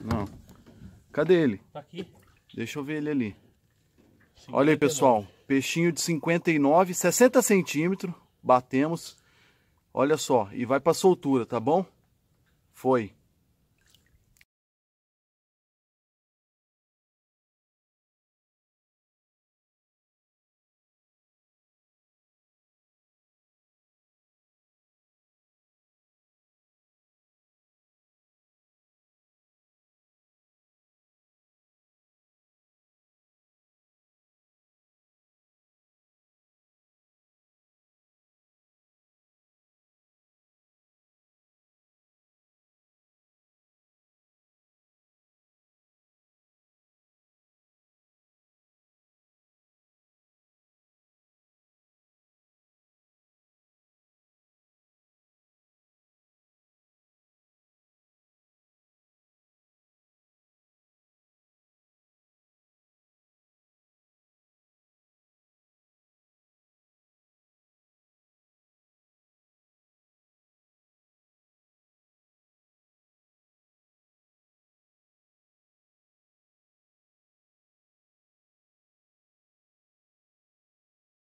Não. Cadê ele? Tá aqui. Deixa eu ver ele ali. 59. Olha aí, pessoal. Peixinho de 59, 60 centímetros. Batemos. Olha só. E vai pra soltura, tá bom? Foi.